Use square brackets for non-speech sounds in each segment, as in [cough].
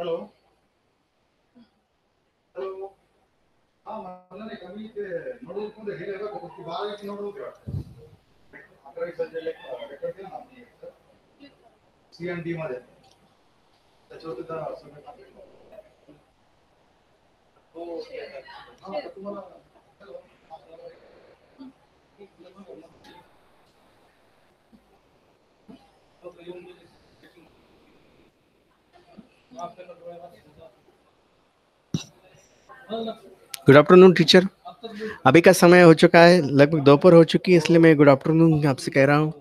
Hello hello ಹಾ ಮೊನ್ನೆ committee ನೋಡೋದಕ್ಕೆ ಮುಂದೆ ಹೇಳಿದಾಗ ಗೊತ್ತಿ ಬಾಳ ಐತಿ ನೋಡೋದು ಅದ್ರ ಸಂಜೆಲೆ ಡೆಕೋರೇಟಿವ್ ನಮ್ಗೆ ಸಿ ಎಂ ಡಿ मध्ये त्याच्यावरती तर सबमिट तुम्हाला गुड आफ्टरनून टीचर अभी का समय हो चुका है लगभग दोपहर हो चुकी है इसलिए मैं गुड आफ्टरनून आपसे कह रहा हूँ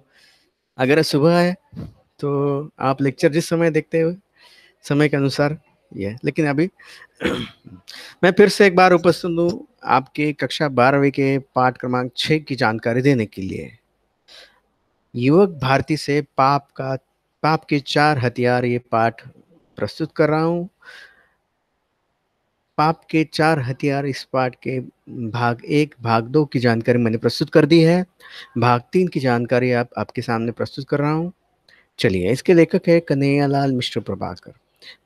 अगर सुबह है तो आप लेक्चर जिस समय देखते हो समय के अनुसार ये लेकिन अभी [clears throat] मैं फिर से एक बार उपस्थित हूँ आपके कक्षा बारहवीं के पाठ क्रमांक छः की जानकारी देने के लिए युवक भारती से पाप का पाप के चार हथियार ये पाठ प्रस्तुत कर रहा हूँ पाप के चार हथियार इस पाठ के भाग एक भाग दो की जानकारी मैंने प्रस्तुत कर दी है भाग तीन की जानकारी आप आपके सामने प्रस्तुत कर रहा हूँ चलिए इसके लेखक है कन्हैया लाल मिश्र प्रभाकर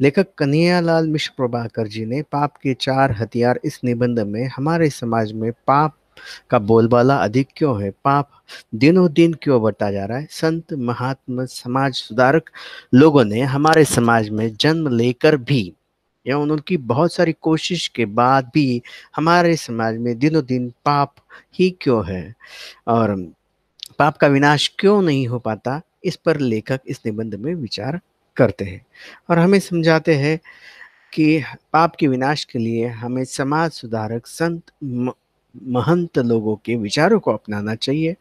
लेखक कन्हैया लाल मिश्र प्रभाकर जी ने पाप के चार हथियार इस निबंध में हमारे समाज में पाप का बोलबाला अधिक क्यों है पाप दिनों दिन क्यों बढ़ता जा रहा है संत महात्मा समाज सुधारक लोगों ने हमारे समाज में जन्म लेकर भी या उनकी बहुत सारी कोशिश के बाद भी हमारे समाज में दिनों दिन पाप ही क्यों है और पाप का विनाश क्यों नहीं हो पाता इस पर लेखक इस निबंध में विचार करते हैं और हमें समझाते हैं कि पाप के विनाश के लिए हमें समाज सुधारक संत महंत लोगों के विचारों को अपनाना चाहिए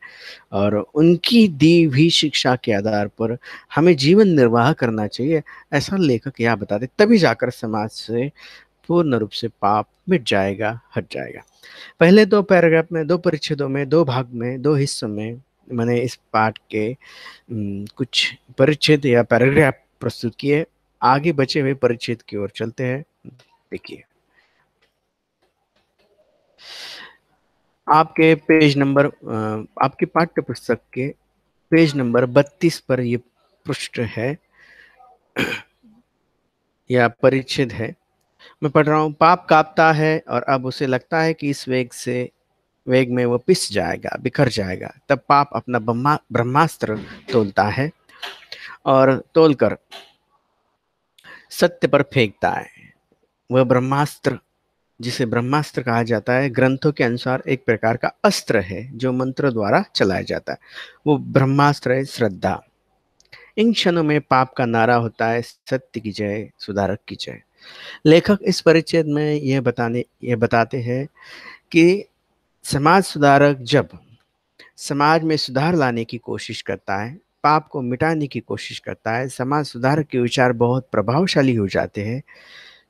और उनकी दी हुई शिक्षा के आधार पर हमें जीवन निर्वाह करना चाहिए ऐसा लेखक यह बता दे तभी जाकर समाज से पूर्ण रूप से पाप मिट जाएगा हट जाएगा पहले दो पैराग्राफ में दो परिच्छेदों में दो भाग में दो हिस्सों में मैंने इस पाठ के कुछ परिच्छेद या पैराग्राफ प्रस्तुत किए आगे बचे हुए परिच्छेद की ओर चलते हैं देखिए आपके पेज नंबर आपके पाठ्य पुस्तक के पेज नंबर 32 पर यह पृष्ठ है [clears throat] या परिच्छेद है मैं पढ़ रहा हूँ पाप कांपता है और अब उसे लगता है कि इस वेग से वेग में वह पिस जाएगा बिखर जाएगा तब पाप अपना ब्रह्मा ब्रह्मास्त्र तोलता है और तोलकर सत्य पर फेंकता है वह ब्रह्मास्त्र जिसे ब्रह्मास्त्र कहा जाता है ग्रंथों के अनुसार एक प्रकार का अस्त्र है जो मंत्र द्वारा चलाया जाता है वो ब्रह्मास्त्र है श्रद्धा इन क्षणों में पाप का नारा होता है सत्य की जय सुधारक की जय लेखक इस परिच्छेद में यह बताने यह बताते हैं कि समाज सुधारक जब समाज में सुधार लाने की कोशिश करता है पाप को मिटाने की कोशिश करता है समाज सुधारक के विचार बहुत प्रभावशाली हो जाते हैं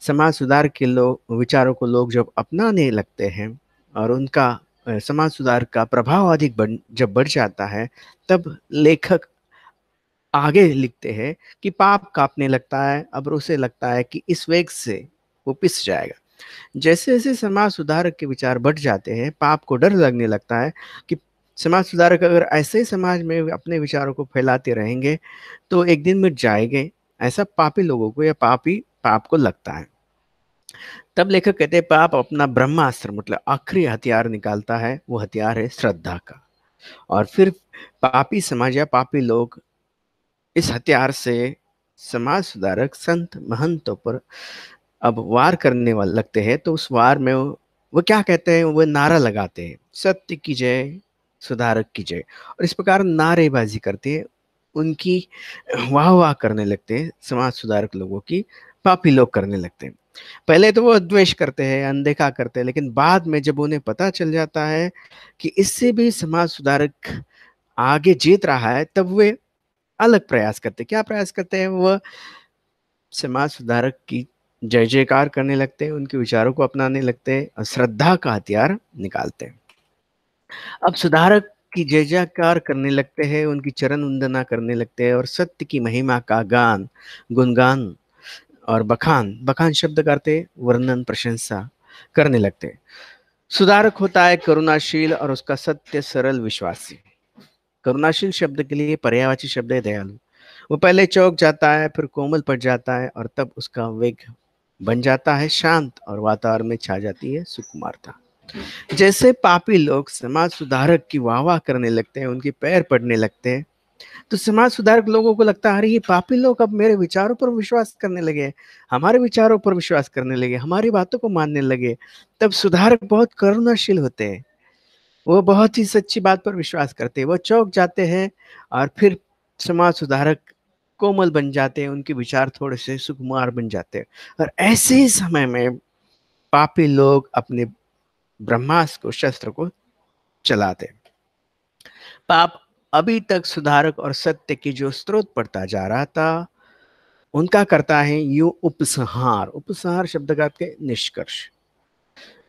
समाज सुधार के लोग विचारों को लोग जब अपनाने लगते हैं और उनका समाज सुधार का प्रभाव अधिक बढ़ जब बढ़ जाता है तब लेखक आगे लिखते हैं कि पाप कांपने लगता है अब उसे लगता है कि इस वेग से वो पिस जाएगा जैसे जैसे समाज सुधारक के विचार बढ़ जाते हैं पाप को डर लगने लगता है कि समाज सुधारक अगर ऐसे ही समाज में अपने विचारों को फैलाते रहेंगे तो एक दिन मिट जाएंगे ऐसा पापी लोगों को या पापी पाप को लगता है तब लेखक कहते हैं पाप अपना ब्रह्मास्त्र मतलब आखिरी हथियार निकालता है वो हथियार है श्रद्धा का और फिर पापी समाज या पापी लोग इस हथियार से समाज सुधारक संत महंतों पर अब वार करने वाले लगते हैं तो उस वार में वो क्या कहते हैं वो नारा लगाते हैं सत्य की जय सुधारक की जय और इस प्रकार नारेबाजी करते हैं उनकी वाह वाह करने लगते हैं समाज सुधारक लोगों की पापी लोग करने लगते हैं पहले तो वो अद्वेष करते हैं अनदेखा करते हैं लेकिन बाद में जब उन्हें पता चल जाता है कि इससे भी समाज सुधारक आगे जीत रहा है तब वे अलग प्रयास करते क्या प्रयास करते हैं वह समाज सुधारक की जय जयकार करने लगते हैं उनके विचारों को अपनाने लगते हैं और श्रद्धा का हथियार निकालते हैं अब सुधारक की जय जयकार करने लगते हैं उनकी चरण वंदना करने लगते हैं और सत्य की महिमा का गान गुणगान और बखान बखान शब्द करते वर्णन प्रशंसा करने लगते सुधारक होता है करुणाशील और उसका सत्य सरल विश्वासी करुणाशील शब्द के लिए पर्यावाची शब्द है दयालु वो पहले चौक जाता है फिर कोमल पड़ जाता है और तब उसका वेग बन जाता है शांत और वातावरण में छा जाती है सुकुमारता जैसे पापी लोग समाज सुधारक की वाहवाह करने लगते हैं उनके पैर पड़ने लगते हैं तो समाज सुधारक लोगों को लगता है अरे ये पापी लोग अब मेरे विचारों पर विश्वास करने लगे हमारे विचारों पर विश्वास करने लगे हमारी बातों को मानने लगे तब सुधारक बहुत करुणाशील होते हैं वो बहुत ही सच्ची बात पर विश्वास करते हैं वो चौक जाते हैं और फिर समाज सुधारक कोमल बन जाते हैं उनके विचार थोड़े से सुकुमार बन जाते हैं और ऐसे ही समय में पापी लोग अपने ब्रह्मास्त्र को शस्त्र को चलाते पाप अभी तक सुधारक और सत्य की जो स्रोत पड़ता जा रहा था उनका करता है यू उपसंहार उपसंहार शब्द का निष्कर्ष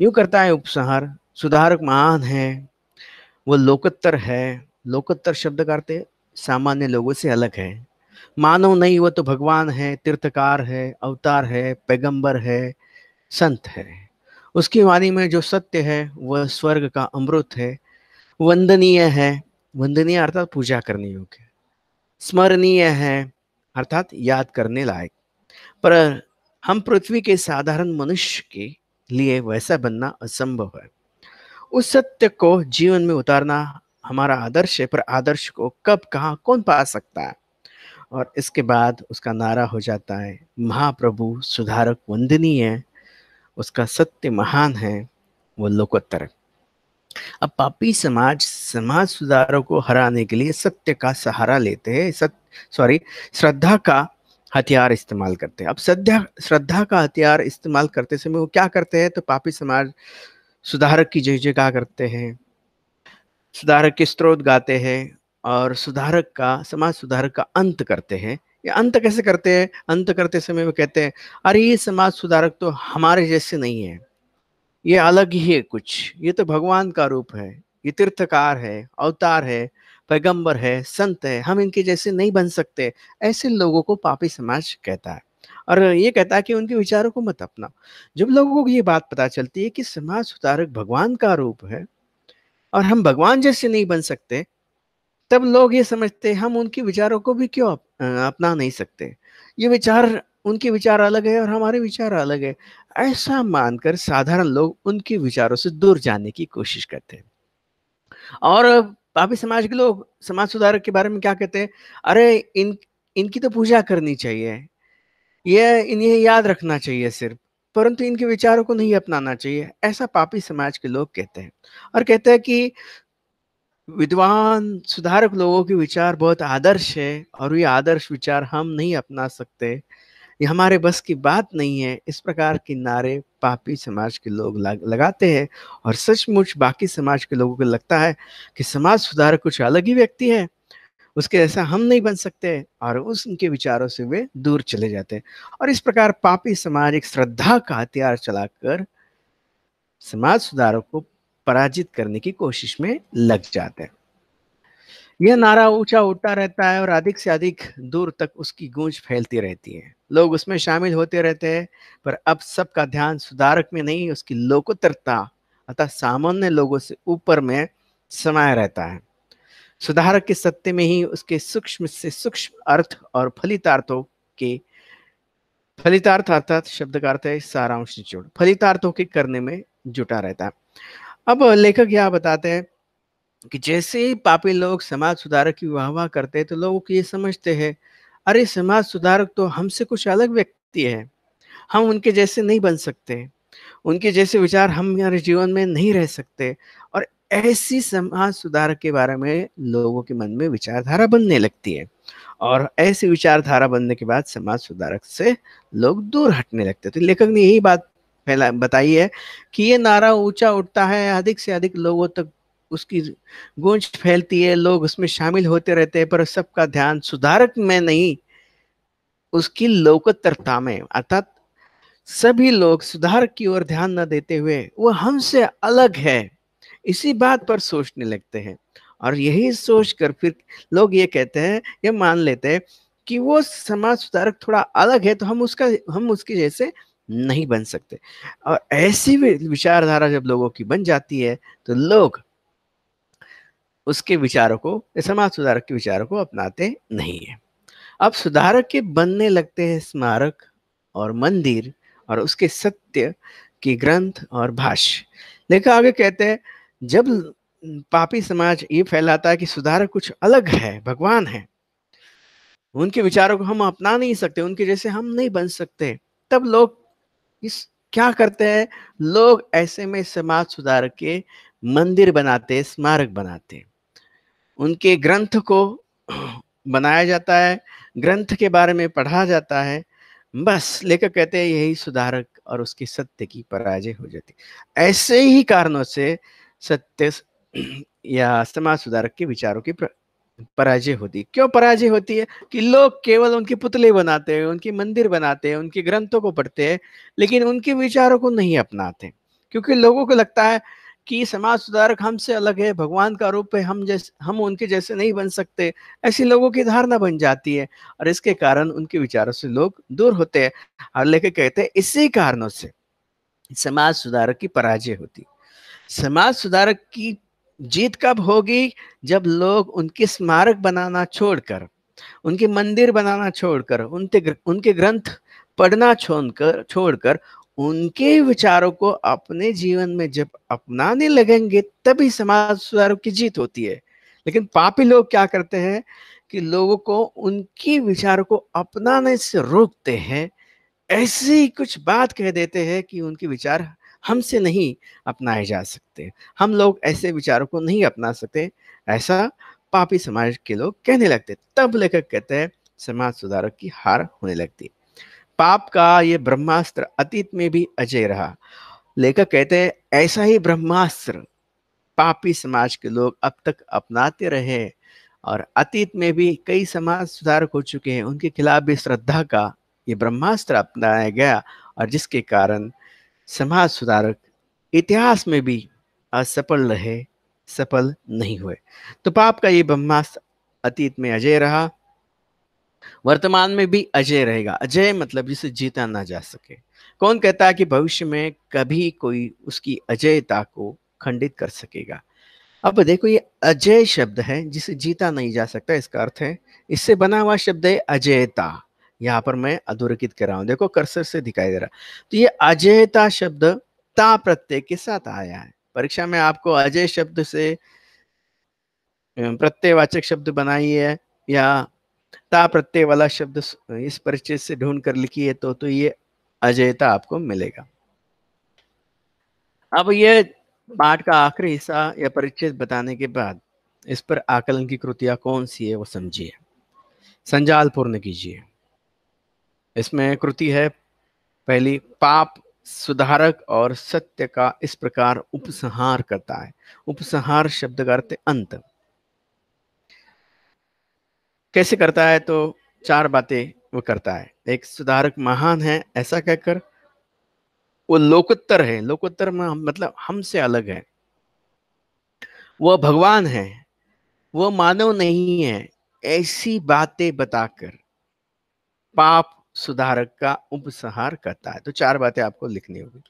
यू करता है उपसंहार सुधारक महान है वो लोकोत्तर है लोकोत्तर शब्द करते सामान्य लोगों से अलग है मानव नहीं वो तो भगवान है तीर्थकार है अवतार है पैगंबर है संत है उसकी वाणी में जो सत्य है वह स्वर्ग का अमृत है वंदनीय है वंदनीय अर्थात पूजा करने योग्य स्मरणीय है अर्थात याद करने लायक पर हम पृथ्वी के साधारण मनुष्य के लिए वैसा बनना असंभव है उस सत्य को जीवन में उतारना हमारा आदर्श है पर आदर्श को कब कहा कौन पा सकता है और इसके बाद उसका नारा हो जाता है महाप्रभु सुधारक वंदनीय उसका सत्य महान है वो लोकोत्तर अब पापी समाज समाज सुधारों को हराने के लिए सत्य का सहारा लेते हैं सत्य सॉरी श्रद्धा का हथियार इस्तेमाल करते हैं अब सद्या श्रद्धा का हथियार इस्तेमाल करते समय वो क्या करते हैं तो पापी समाज सुधारक की जय जयकार करते हैं सुधारक के स्त्रोत गाते हैं और सुधारक का समाज सुधारक का अंत करते हैं ये अंत कैसे करते हैं अंत करते समय वो कहते हैं अरे ये समाज सुधारक तो हमारे जैसे नहीं है ये अलग ही है कुछ ये तो भगवान का रूप है ये तीर्थकार है अवतार है पैगंबर है संत है हम इनके जैसे नहीं बन सकते ऐसे लोगों को पापी समाज कहता है और ये कहता है कि उनके विचारों को मत अपना जब लोगों को ये बात पता चलती है कि समाज सुधारक भगवान का रूप है और हम भगवान जैसे नहीं बन सकते तब लोग ये समझते हम उनके विचारों को भी क्यों अपना नहीं सकते ये विचार उनके विचार अलग है और हमारे विचार अलग है ऐसा मानकर साधारण लोग उनके विचारों से दूर जाने की कोशिश करते और पापी समाज के लोग समाज सुधारक के बारे में क्या कहते हैं अरे इन इनकी तो पूजा करनी चाहिए ये इन्हें याद रखना चाहिए सिर्फ परंतु इनके विचारों को नहीं अपनाना चाहिए ऐसा पापी समाज के लोग कहते हैं और कहते हैं कि विद्वान सुधारक लोगों के विचार बहुत आदर्श है और ये आदर्श विचार हम नहीं अपना सकते ये हमारे बस की बात नहीं है इस प्रकार के नारे पापी समाज के लोग लगाते हैं और सचमुच बाकी समाज के लोगों को लगता है कि समाज सुधार कुछ अलग ही व्यक्ति है उसके ऐसा हम नहीं बन सकते और उस उनके विचारों से वे दूर चले जाते हैं और इस प्रकार पापी समाज एक श्रद्धा का हथियार चलाकर समाज सुधारों को पराजित करने की कोशिश में लग जाते हैं यह नारा ऊंचा उठता रहता है और अधिक से अधिक दूर तक उसकी गूंज फैलती रहती है लोग उसमें शामिल होते रहते हैं पर अब सबका ध्यान सुधारक में नहीं उसकी लोकोत्तरता अतः सामान्य लोगों से ऊपर में समाया रहता है सुधारक के सत्य में ही उसके सूक्ष्म से सूक्ष्म अर्थ और फलितार्थों के फलितार्थ अर्थात शब्द का अर्थ है सारांश निचोड़ फलितार्थों के करने में जुटा रहता है अब लेखक यह बताते हैं कि जैसे ही पापी लोग समाज सुधारक की वाह-वाह करते हैं तो लोग ये समझते हैं, अरे समाज सुधारक तो हमसे कुछ अलग व्यक्ति है। हम उनके जैसे नहीं बन सकते। उनके जैसे विचार हम हमारे जीवन में नहीं रह सकते और ऐसी समाज सुधारक के बारे में लोगों के मन में विचारधारा बनने लगती है और ऐसी विचारधारा बनने के बाद समाज सुधारक से लोग दूर हटने लगते तो लेखक ने यही बात फैला बताई है कि ये नारा ऊँचा उठता है, अधिक से अधिक लोगों तक उसकी गूंज फैलती है लोग उसमें शामिल होते रहते हैं पर सबका ध्यान सुधारक में नहीं उसकी लोकतरता में अर्थात सभी लोग सुधार की ओर ध्यान न देते हुए वो हमसे अलग है इसी बात पर सोचने लगते हैं और यही सोच कर फिर लोग ये कहते हैं ये मान लेते हैं कि वो समाज सुधारक थोड़ा अलग है तो हम उसका हम उसके जैसे नहीं बन सकते और ऐसी विचारधारा जब लोगों की बन जाती है तो लोग उसके विचारों को समाज सुधारक के विचारों को अपनाते नहीं है अब सुधारक के बनने लगते हैं स्मारक और मंदिर और उसके सत्य की ग्रंथ और भाष्य लेखक आगे कहते हैं जब पापी समाज ये फैलाता है कि सुधारक कुछ अलग है भगवान है उनके विचारों को हम अपना नहीं सकते उनके जैसे हम नहीं बन सकते तब लोग इस क्या करते हैं लोग ऐसे में समाज सुधारक के मंदिर बनाते स्मारक बनाते उनके ग्रंथ को बनाया जाता है ग्रंथ के बारे में पढ़ा जाता है बस लेखक कहते हैं यही सुधारक और उसके सत्य की पराजय हो जाती ऐसे ही कारणों से सत्य या समाज सुधारक के विचारों की पराजय होती है क्यों पराजय होती है कि लोग केवल उनके पुतले बनाते हैं उनके मंदिर बनाते हैं उनके ग्रंथों को पढ़ते हैं लेकिन उनके विचारों को नहीं अपनाते क्योंकि लोगों को लगता है कि समाज सुधारक हमसे अलग है भगवान का रूप है हम जैसे हम उनके जैसे नहीं बन सकते ऐसी लोगों की धारणा बन जाती है और इसके कारण उनके विचारों से लोग दूर होते हैं और लेके कहते हैं इसी कारणों से समाज सुधारक की पराजय होती समाज सुधारक की जीत कब होगी जब लोग उनके स्मारक बनाना छोड़कर उनके मंदिर बनाना छोड़कर उनके उनके ग्रंथ पढ़ना छोड़कर छोड़कर उनके विचारों को अपने जीवन में जब अपनाने लगेंगे तभी समाज सुधारों की जीत होती है लेकिन पापी लोग क्या करते हैं कि लोगों को उनके विचारों को अपनाने से रोकते हैं ऐसी कुछ बात कह देते हैं कि उनके विचार हमसे नहीं अपनाए जा सकते हम लोग ऐसे विचारों को नहीं अपना सकते ऐसा पापी समाज के लोग कहने लगते तब लेखक कहते हैं समाज सुधारक की हार होने लगती पाप का ये ब्रह्मास्त्र अतीत में भी अजय रहा लेखक कहते हैं ऐसा ही ब्रह्मास्त्र पापी समाज के लोग अब तक अपनाते रहे और अतीत में भी कई समाज सुधारक हो चुके हैं उनके खिलाफ भी श्रद्धा का ये ब्रह्मास्त्र अपनाया गया और जिसके कारण समाज सुधारक इतिहास में भी असफल रहे सफल नहीं हुए तो पाप का ये ब्रह्मास्त्र अतीत में अजय रहा वर्तमान में भी अजय रहेगा अजय मतलब जिसे जीता ना जा सके कौन कहता है कि भविष्य में कभी कोई उसकी अजयता को खंडित कर सकेगा अब देखो ये अजय शब्द है जिसे जीता नहीं जा सकता इसका अर्थ है इससे बना हुआ शब्द है अजयता यहाँ पर मैं अधोरेखित कर रहा हूं देखो कर्सर से दिखाई दे रहा तो ये अजयता शब्द ता प्रत्यय के साथ आया है परीक्षा में आपको अजय शब्द से प्रत्ययवाचक शब्द बनाइए या ता प्रत्यय वाला शब्द इस परिचय से ढूंढ कर लिखी है तो तो ये अजयता आपको मिलेगा अब ये पाठ का आखिरी हिस्सा या परिचय बताने के बाद इस पर आकलन की कृतियां कौन सी है वो समझिए संजाल पूर्ण कीजिए इसमें कृति है पहली पाप सुधारक और सत्य का इस प्रकार उपसंहार करता है उपसंहार शब्द का अर्थ अंत कैसे करता है तो चार बातें वो करता है एक सुधारक महान है ऐसा कहकर वो लोकोत्तर है लोकोत्तर मतलब हमसे अलग है वह भगवान है वह मानव नहीं है ऐसी बातें बताकर पाप सुधारक का उपसहार करता है तो चार बातें आपको लिखनी होगी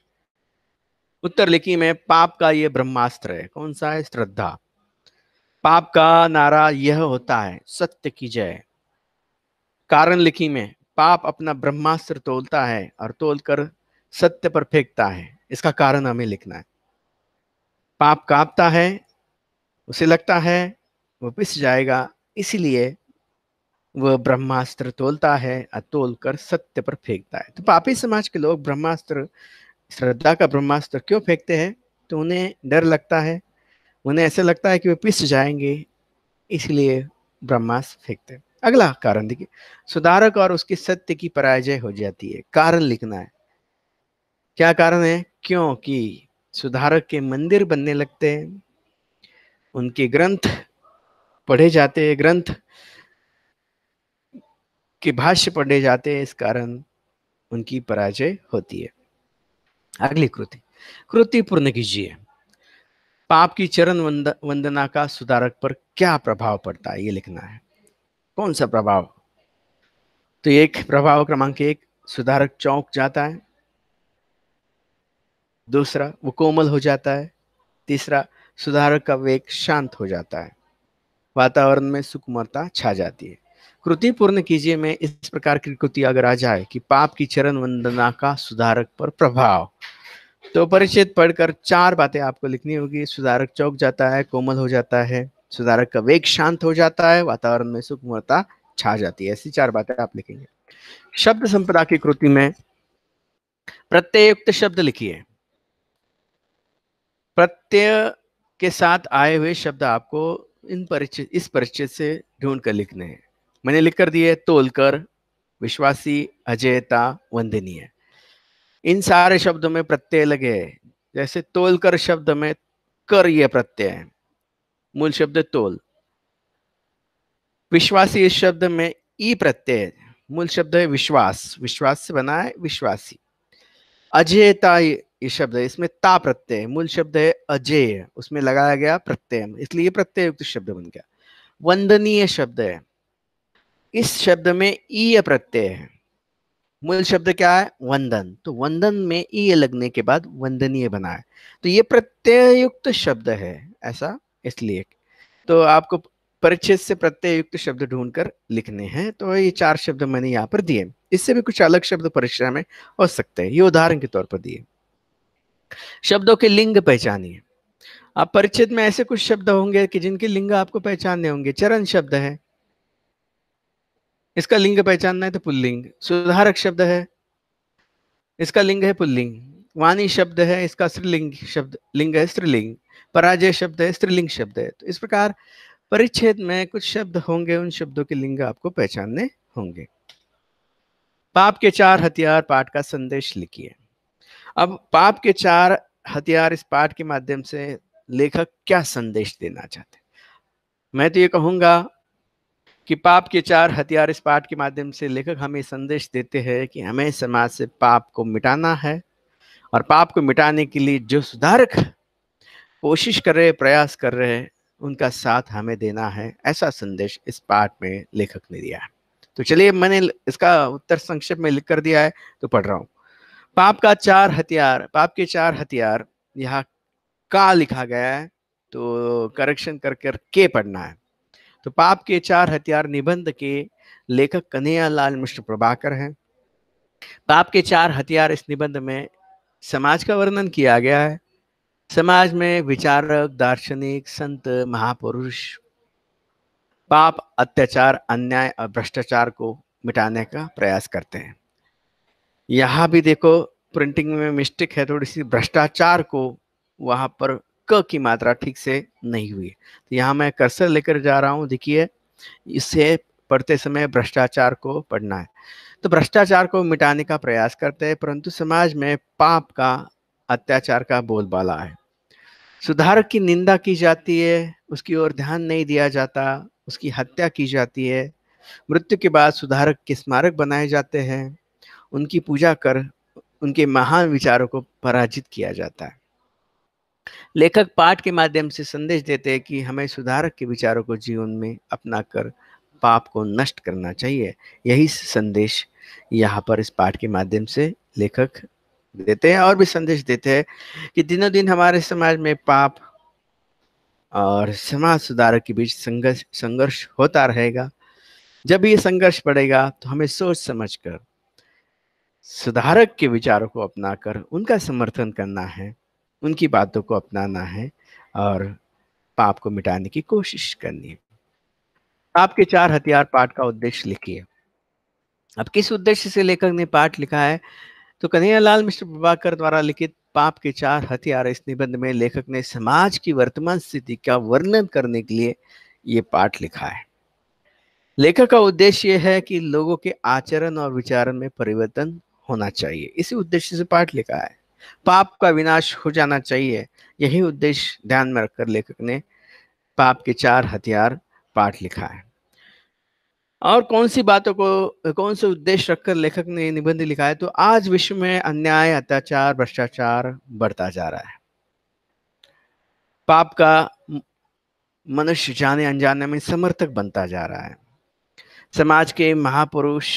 उत्तर लिखी में पाप का ये ब्रह्मास्त्र है कौन सा है श्रद्धा पाप का नारा यह होता है सत्य की जय कारण लिखी में पाप अपना ब्रह्मास्त्र तोलता है और तोलकर सत्य पर फेंकता है इसका कारण हमें लिखना है पाप कांपता है उसे लगता है वो पिस जाएगा इसलिए वह ब्रह्मास्त्र तोलता है और तोल कर सत्य पर फेंकता है तो पापी समाज के लोग ब्रह्मास्त्र श्रद्धा का ब्रह्मास्त्र क्यों फेंकते हैं तो उन्हें डर लगता है उन्हें ऐसे लगता है कि वे पिस जाएंगे इसलिए ब्रह्मास फेंकते हैं अगला कारण देखिए सुधारक और उसकी सत्य की पराजय हो जाती है कारण लिखना है क्या कारण है क्योंकि सुधारक के मंदिर बनने लगते हैं उनके ग्रंथ पढ़े जाते हैं ग्रंथ के भाष्य पढ़े जाते हैं इस कारण उनकी पराजय होती है अगली कृति कृति पूर्ण कीजिए पाप की चरण वंदना का सुधारक पर क्या प्रभाव पड़ता है ये लिखना है कौन सा प्रभाव तो एक प्रभाव क्रमांक एक सुधारक चौंक जाता है दूसरा वो कोमल हो जाता है तीसरा सुधारक का वेग शांत हो जाता है वातावरण में सुकुमरता छा जाती है कृति पूर्ण कीजिए में इस प्रकार की कृति अगर आ जाए कि पाप की चरण वंदना का सुधारक पर प्रभाव तो परिचित पढ़कर चार बातें आपको लिखनी होगी सुधारक चौक जाता है कोमल हो जाता है सुधारक का वेग शांत हो जाता है वातावरण में सुखमता छा जाती है ऐसी चार बातें आप लिखेंगे शब्द संपदा की कृति में प्रत्ययुक्त शब्द लिखिए प्रत्यय के साथ आए हुए शब्द आपको इन परिचित इस परिचय से ढूंढ कर लिखने हैं मैंने लिख कर दिए तोलकर विश्वासी अजयता वंदनीय इन सारे शब्दों में प्रत्यय लगे जैसे तोल कर शब्द में कर ये प्रत्यय है मूल शब्द तोल विश्वासी इस शब्द में ई प्रत्यय मूल शब्द है विश्वास विश्वास से बना है विश्वासी अजयता इस शब्द है इसमें ता प्रत्यय मूल शब्द है अजेय उसमें लगाया गया प्रत्यय इसलिए प्रत्यय युक्त शब्द बन गया वंदनीय शब्द है इस शब्द में ई प्रत्यय है मूल शब्द क्या है वंदन तो वंदन में ई लगने के बाद वंदनीय बना है तो ये प्रत्ययुक्त शब्द है ऐसा इसलिए तो आपको परिचय से प्रत्ययुक्त शब्द ढूंढकर लिखने हैं तो ये चार शब्द मैंने यहाँ पर दिए इससे भी कुछ अलग शब्द परीक्षा में हो सकते हैं ये उदाहरण के तौर पर दिए शब्दों के लिंग पहचानिए आप परिचित में ऐसे कुछ शब्द होंगे कि जिनके लिंग आपको पहचानने होंगे चरण शब्द है इसका लिंग पहचानना है तो पुल्लिंग सुधारक शब्द है इसका लिंग है पुल्लिंग वाणी शब्द है इसका स्त्रीलिंग शब्द लिंग है स्त्रीलिंग पराजय शब्द है स्त्रीलिंग शब्द है तो इस प्रकार परिच्छेद में कुछ शब्द होंगे उन शब्दों के लिंग आपको पहचानने होंगे पाप के चार हथियार पाठ का संदेश लिखिए अब पाप के चार हथियार इस पाठ के माध्यम से लेखक क्या संदेश देना चाहते मैं तो ये कहूंगा कि पाप के चार हथियार इस पाठ के माध्यम से लेखक हमें संदेश देते हैं कि हमें समाज से पाप को मिटाना है और पाप को मिटाने के लिए जो सुधारक कोशिश कर रहे प्रयास कर रहे हैं उनका साथ हमें देना है ऐसा संदेश इस पाठ में लेखक ने दिया है तो चलिए मैंने इसका उत्तर संक्षेप में लिख कर दिया है तो पढ़ रहा हूँ पाप का चार हथियार पाप के चार हथियार यहाँ का लिखा गया है तो करेक्शन कर कर के पढ़ना है तो पाप के चार हथियार निबंध के लेखक कन्हैया लाल मिश्र प्रभाकर हैं पाप के चार हथियार इस निबंध में समाज का वर्णन किया गया है समाज में विचारक दार्शनिक संत महापुरुष पाप अत्याचार अन्याय और भ्रष्टाचार को मिटाने का प्रयास करते हैं यहाँ भी देखो प्रिंटिंग में मिस्टेक है थोड़ी सी भ्रष्टाचार को वहाँ पर क की मात्रा ठीक से नहीं हुई तो यहाँ मैं कर्सर लेकर जा रहा हूँ देखिए इससे पढ़ते समय भ्रष्टाचार को पढ़ना है तो भ्रष्टाचार को मिटाने का प्रयास करते हैं परंतु समाज में पाप का अत्याचार का बोलबाला है सुधार की निंदा की जाती है उसकी ओर ध्यान नहीं दिया जाता उसकी हत्या की जाती है मृत्यु के बाद सुधारक के स्मारक बनाए जाते हैं उनकी पूजा कर उनके महान विचारों को पराजित किया जाता है लेखक पाठ के माध्यम से संदेश देते हैं कि हमें सुधारक के विचारों को जीवन में अपना कर पाप को नष्ट करना चाहिए यही संदेश यहाँ पर इस पाठ के माध्यम से लेखक देते हैं और भी संदेश देते हैं कि दिनों दिन हमारे समाज में पाप और समाज सुधारक के बीच संघर्ष संघर्ष होता रहेगा जब ये संघर्ष पड़ेगा तो हमें सोच समझकर सुधारक के विचारों को अपनाकर उनका समर्थन करना है उनकी बातों को अपनाना है और पाप को मिटाने की कोशिश करनी है पाप के चार हथियार पाठ का उद्देश्य लिखिए अब किस उद्देश्य से लेखक ने पाठ लिखा है तो कन्हैयालाल मिश्र प्रभाकर द्वारा लिखित पाप के चार हथियार इस निबंध में लेखक ने समाज की वर्तमान स्थिति का वर्णन करने के लिए ये पाठ लिखा है लेखक का उद्देश्य यह है कि लोगों के आचरण और विचारण में परिवर्तन होना चाहिए इसी उद्देश्य से पाठ लिखा है पाप का विनाश हो जाना चाहिए यही उद्देश्य ध्यान में रखकर लेखक ने पाप के चार हथियार पाठ लिखा है और कौन सी बातों को कौन से उद्देश्य रखकर लेखक ने निबंध लिखा है तो आज विश्व में अन्याय अत्याचार भ्रष्टाचार बढ़ता जा रहा है पाप का मनुष्य जाने अनजाने में समर्थक बनता जा रहा है समाज के महापुरुष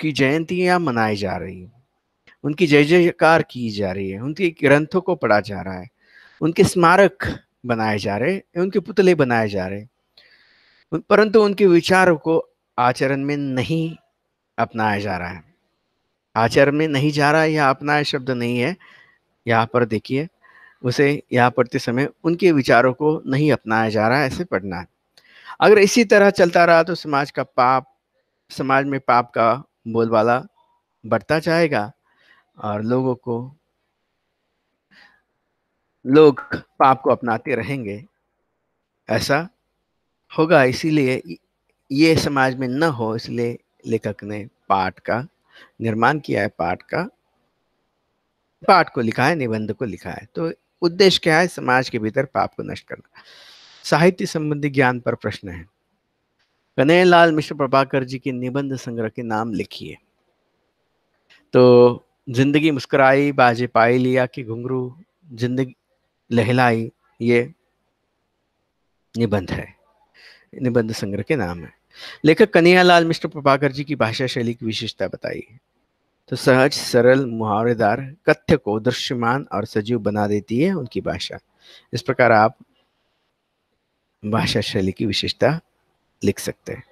की जयंतियां मनाई जा रही है उनकी जय जयकार की जा रही है उनके ग्रंथों को पढ़ा जा रहा है उनके स्मारक बनाए जा रहे हैं उनके पुतले बनाए जा रहे हैं परंतु उनके विचारों को आचरण में नहीं अपनाया जा रहा है आचरण में नहीं जा रहा है या अपनाया शब्द नहीं है यहाँ पर देखिए उसे यहाँ पढ़ते समय उनके विचारों को नहीं अपनाया जा रहा है ऐसे पढ़ना है अगर इसी तरह चलता रहा तो समाज का पाप समाज में पाप का बोलबाला बढ़ता जाएगा और लोगों को लोग पाप को अपनाते रहेंगे ऐसा होगा इसीलिए ये समाज में न हो इसलिए लेखक ने पाठ का निर्माण किया है पाठ का पाठ को लिखा है निबंध को लिखा है तो उद्देश्य क्या है समाज के भीतर पाप को नष्ट करना साहित्य संबंधी ज्ञान पर प्रश्न है कन्हैयालाल लाल मिश्र प्रभाकर जी के निबंध संग्रह के नाम लिखिए तो जिंदगी मुस्कुराई बाजे पाई लिया कि घुंगरू जिंदगी लहलाई ये निबंध है निबंध संग्रह के नाम है लेखक कन्हैयालाल मिश्र प्रभाकर जी की भाषा शैली की विशेषता बताई तो सहज सरल मुहावरेदार कथ्य को दृश्यमान और सजीव बना देती है उनकी भाषा इस प्रकार आप भाषा शैली की विशेषता लिख सकते हैं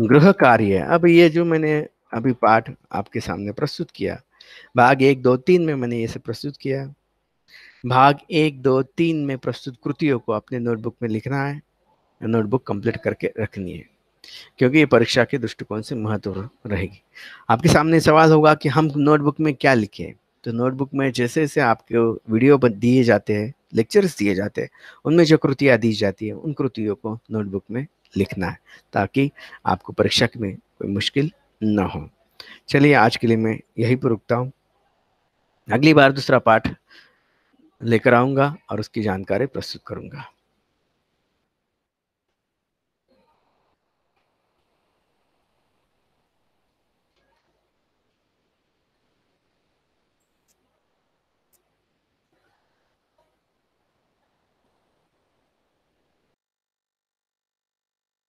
गृह कार्य अब ये जो मैंने अभी पाठ आपके सामने प्रस्तुत किया भाग एक दो तीन में मैंने ये सब प्रस्तुत किया भाग एक दो तीन में प्रस्तुत कृतियों को अपने नोटबुक में लिखना है नोटबुक कंप्लीट करके रखनी है क्योंकि ये परीक्षा के दृष्टिकोण से महत्व रहेगी आपके सामने सवाल होगा कि हम नोटबुक में क्या लिखे तो नोटबुक में जैसे जैसे आपके वीडियो दिए जाते हैं लेक्चर्स दिए जाते हैं उनमें जो कृतियाँ दी जाती है उन कृतियों को नोटबुक में लिखना है ताकि आपको परीक्षा में कोई मुश्किल ना हो चलिए आज के लिए मैं यही पर रुकता हूँ अगली बार दूसरा पाठ लेकर आऊँगा और उसकी जानकारी प्रस्तुत करूँगा